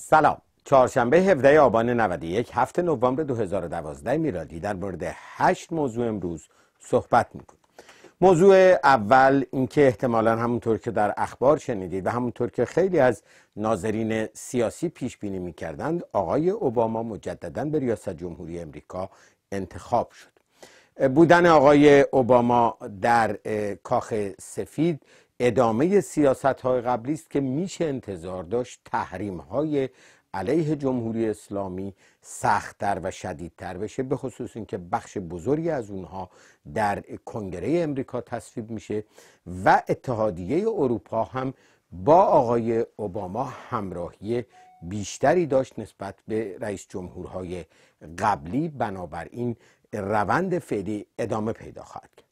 سلام چهارشنبه 17 آبان 91 هفته نوامبر 2012 میلادی در مورد هشت موضوع امروز صحبت میکنیم موضوع اول اینکه احتمالا همونطور که در اخبار شنیدید و همونطور که خیلی از ناظرین سیاسی پیش بینی میکردند آقای اوباما مجددا به ریاست جمهوری امریکا انتخاب شد بودن آقای اوباما در کاخ سفید ادامه سیاست های قبلی است که میشه انتظار داشت تحریم های علیه جمهوری اسلامی سختتر و شدیدتر بشه به خصوص اینکه بخش بزرگی از اونها در کنگره امریکا تصویب میشه و اتحادیه اروپا هم با آقای اوباما همراهی بیشتری داشت نسبت به رئیس جمهورهای قبلی بنابراین روند فعلی ادامه پیدا خواهد کرد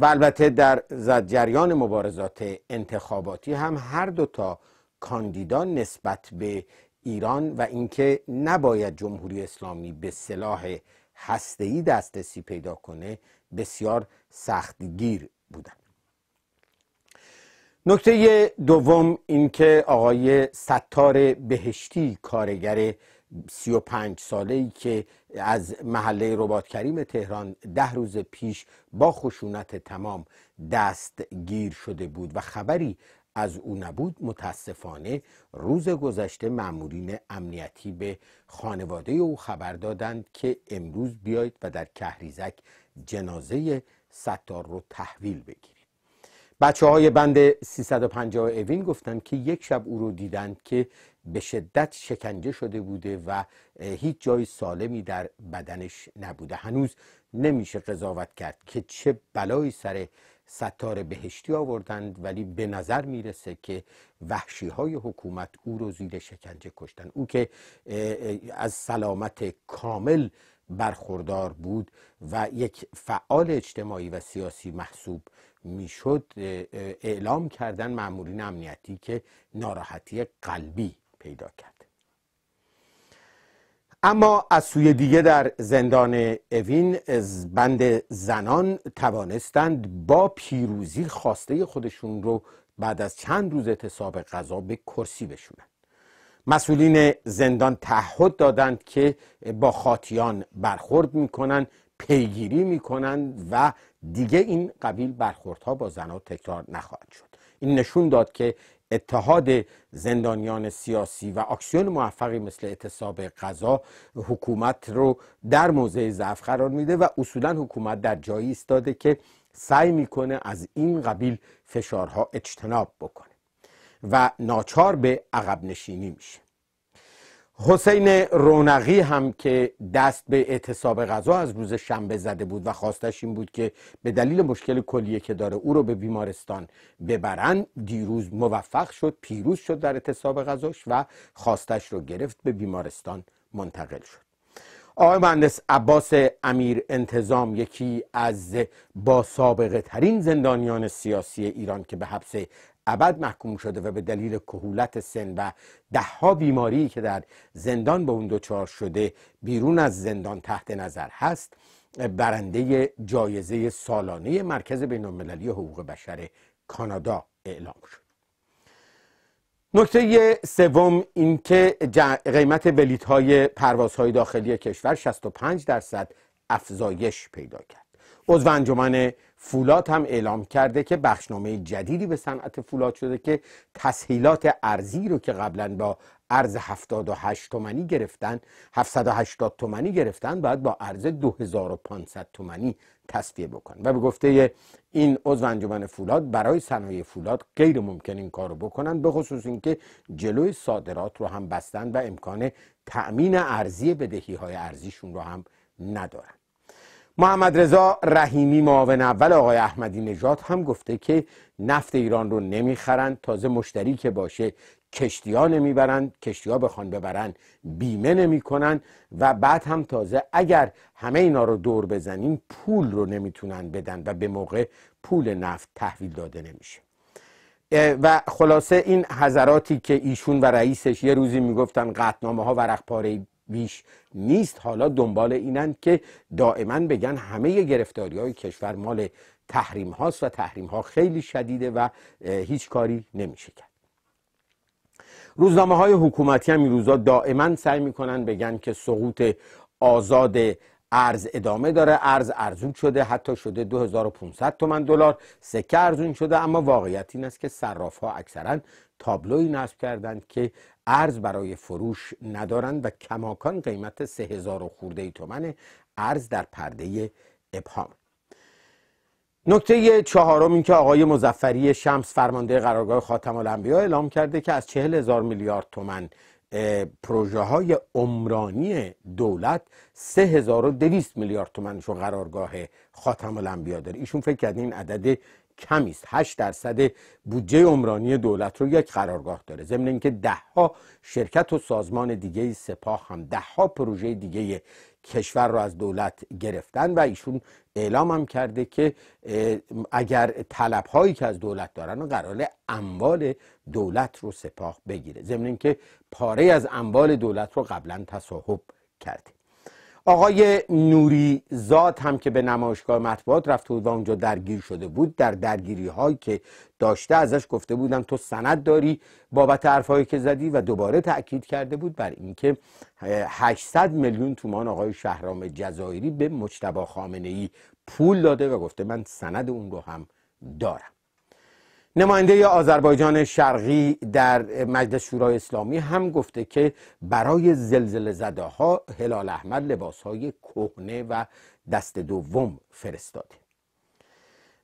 و البته در جریان مبارزات انتخاباتی هم هر دو تا کاندیدا نسبت به ایران و اینکه نباید جمهوری اسلامی به سلاح هسته‌ای دسترسی پیدا کنه بسیار سختگیر بودن نکته دوم اینکه آقای ستار بهشتی کارگر سی پنج ساله ای که از محله رباط کریم تهران ده روز پیش با خشونت تمام دستگیر شده بود و خبری از او نبود متاسفانه روز گذشته مامورین امنیتی به خانواده او خبر دادند که امروز بیاید و در کهریزک جنازه ستار رو تحویل بگیرید بچه های بند 350 اوین گفتن که یک شب او رو دیدند که به شدت شکنجه شده بوده و هیچ جای سالمی در بدنش نبوده هنوز نمیشه قضاوت کرد که چه بلایی سر ستار بهشتی آوردند ولی به نظر میرسه که وحشی های حکومت او رو زیر شکنجه کشتن او که از سلامت کامل برخوردار بود و یک فعال اجتماعی و سیاسی محسوب میشد اعلام کردن مامورین امنیتی که ناراحتی قلبی پیدا کرد اما از سوی دیگه در زندان اوین از بند زنان توانستند با پیروزی خواسته خودشون رو بعد از چند روز اتصاب قضا به کرسی بشونند مسئولین زندان تعهد دادند که با خاطیان برخورد میکنند پیگیری میکنند و دیگه این قبیل برخوردها با زنها تکرار نخواهد شد این نشون داد که اتحاد زندانیان سیاسی و اکسیون موفقی مثل اعتصاب قضا حکومت رو در موضع ضعف قرار میده و اصولا حکومت در جایی ایستاده که سعی میکنه از این قبیل فشارها اجتناب بکنه و ناچار به عقب نشینی میشه حسین رونقی هم که دست به اعتصاب غذا از روز شنبه زده بود و خواستش این بود که به دلیل مشکل کلیه که داره او رو به بیمارستان ببرن دیروز موفق شد پیروز شد در اعتصاب غذاش و خواستش رو گرفت به بیمارستان منتقل شد آقای مهندس عباس امیر انتظام یکی از با سابقه ترین زندانیان سیاسی ایران که به حبس ابد محکوم شده و به دلیل کهولت سن و دهها بیماری که در زندان به اون دچار شده بیرون از زندان تحت نظر هست برنده جایزه سالانه مرکز بین المللی حقوق بشر کانادا اعلام شد نکته سوم اینکه قیمت بلیت های پروازهای داخلی کشور 65 درصد افزایش پیدا کرد عضو انجمن فولاد هم اعلام کرده که بخشنامه جدیدی به صنعت فولاد شده که تسهیلات ارزی رو که قبلا با ارز 78 تومانی گرفتن 780 تومنی گرفتن بعد با ارز 2500 تومنی تصفیه بکنن و به گفته این عضو انجمن فولاد برای صنایع فولاد غیر ممکن این کارو بکنن به خصوص اینکه جلوی صادرات رو هم بستن و امکان تأمین ارزی بدهی های ارزیشون رو هم ندارن محمد رضا رحیمی معاون اول آقای احمدی نژاد هم گفته که نفت ایران رو نمیخرند تازه مشتری که باشه کشتی ها نمیبرند کشتی ها بخوان ببرند بیمه نمیکنن و بعد هم تازه اگر همه اینا رو دور بزنیم پول رو نمیتونن بدن و به موقع پول نفت تحویل داده نمیشه و خلاصه این حضراتی که ایشون و رئیسش یه روزی میگفتن قطنامه ها ورق پاره بیش نیست حالا دنبال اینند که دائما بگن همه گرفتاری های کشور مال تحریم هاست و تحریم ها خیلی شدیده و هیچ کاری نمیشه کرد روزنامه های حکومتی هم این روزا دائما سعی میکنن بگن که سقوط آزاد ارز ادامه داره ارز ارزون شده حتی شده 2500 تومن دلار سکه ارزون شده اما واقعیت این است که صراف ها اکثرا تابلوی نصب کردند که ارز برای فروش ندارند و کماکان قیمت سه هزار و خورده تومن ارز در پرده ابهام نکته چهارم این که آقای مزفری شمس فرمانده قرارگاه خاتم الانبیا اعلام کرده که از چهل هزار میلیارد تومن پروژه های عمرانی دولت 3200 میلیارد تومنشو قرارگاه خاتم الانبیا داره ایشون فکر کرده این عدد کمی است 8 درصد بودجه عمرانی دولت رو یک قرارگاه داره ضمن اینکه دهها شرکت و سازمان دیگه سپاه هم دهها پروژه دیگه کشور رو از دولت گرفتن و ایشون اعلام هم کرده که اگر طلب هایی که از دولت دارن قرار اموال دولت رو سپاه بگیره ضمن اینکه پاره از اموال دولت رو قبلا تصاحب کرده آقای نوری زاد هم که به نمایشگاه مطبوعات رفته بود و اونجا درگیر شده بود در درگیری هایی که داشته ازش گفته بودن تو سند داری بابت حرفهایی که زدی و دوباره تاکید کرده بود بر اینکه 800 میلیون تومان آقای شهرام جزایری به مجتبی خامنه ای پول داده و گفته من سند اون رو هم دارم نماینده آذربایجان شرقی در مجلس شورای اسلامی هم گفته که برای زلزله زده ها هلال احمد لباس های کهنه و دست دوم فرستاده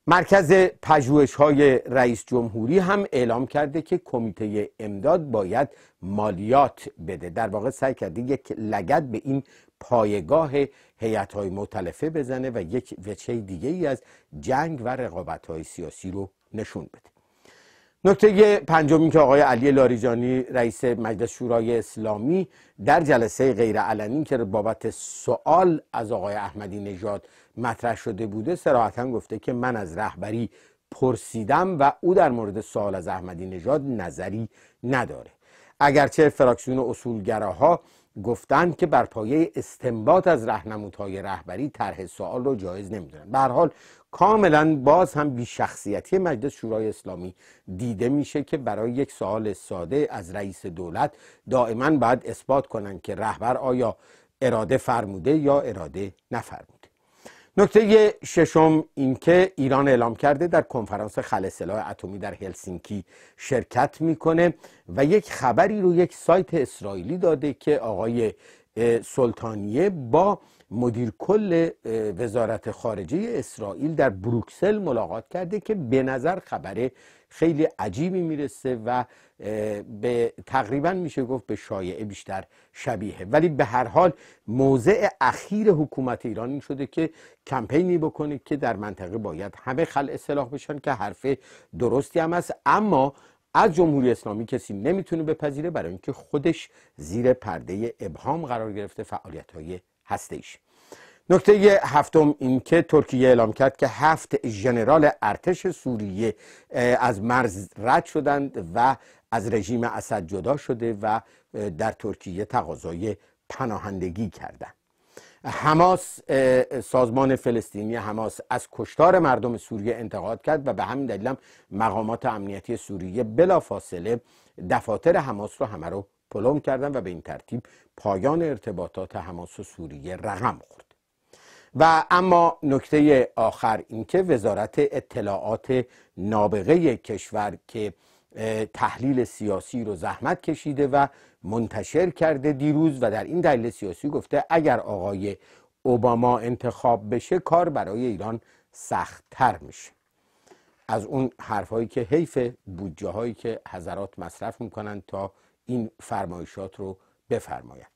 مرکز پژوهش های رئیس جمهوری هم اعلام کرده که کمیته امداد باید مالیات بده در واقع سعی کرده یک لگت به این پایگاه هیات های متلفه بزنه و یک وچه دیگه ای از جنگ و رقابت های سیاسی رو نشون بده نکته پنجم که آقای علی لاریجانی رئیس مجلس شورای اسلامی در جلسه غیرعلنی که بابت سوال از آقای احمدی نژاد مطرح شده بوده صراحتا گفته که من از رهبری پرسیدم و او در مورد سوال از احمدی نژاد نظری نداره اگرچه فراکسیون اصولگراها گفتند که بر پایه استنباط از رهنمودهای رهبری طرح سوال رو جایز نمیدونن به حال کاملا باز هم بیشخصیتی مجلس شورای اسلامی دیده میشه که برای یک سوال ساده از رئیس دولت دائما باید اثبات کنند که رهبر آیا اراده فرموده یا اراده نفرموده نکته ششم اینکه ایران اعلام کرده در کنفرانس خل اتمی در هلسینکی شرکت میکنه و یک خبری رو یک سایت اسرائیلی داده که آقای سلطانیه با مدیر کل وزارت خارجه اسرائیل در بروکسل ملاقات کرده که به نظر خبر خیلی عجیبی میرسه و به تقریبا میشه گفت به شایعه بیشتر شبیه ولی به هر حال موضع اخیر حکومت ایران این شده که کمپینی بکنه که در منطقه باید همه خل اصلاح بشن که حرف درستی هم است اما از جمهوری اسلامی کسی نمیتونه بپذیره برای اینکه خودش زیر پرده ابهام قرار گرفته فعالیت های هستش نکته هفتم این که ترکیه اعلام کرد که هفت ژنرال ارتش سوریه از مرز رد شدند و از رژیم اسد جدا شده و در ترکیه تقاضای پناهندگی کردند حماس سازمان فلسطینی حماس از کشتار مردم سوریه انتقاد کرد و به همین دلیل مقامات امنیتی سوریه بلافاصله دفاتر حماس رو همه رو پلم کردند و به این ترتیب پایان ارتباطات حماس و سوریه رقم خورد و اما نکته آخر اینکه وزارت اطلاعات نابغه کشور که تحلیل سیاسی رو زحمت کشیده و منتشر کرده دیروز و در این دلیل سیاسی گفته اگر آقای اوباما انتخاب بشه کار برای ایران سختتر میشه از اون حرفهایی که حیف بودجه هایی که حضرات مصرف میکنن تا این فرمایشات رو بفرمایند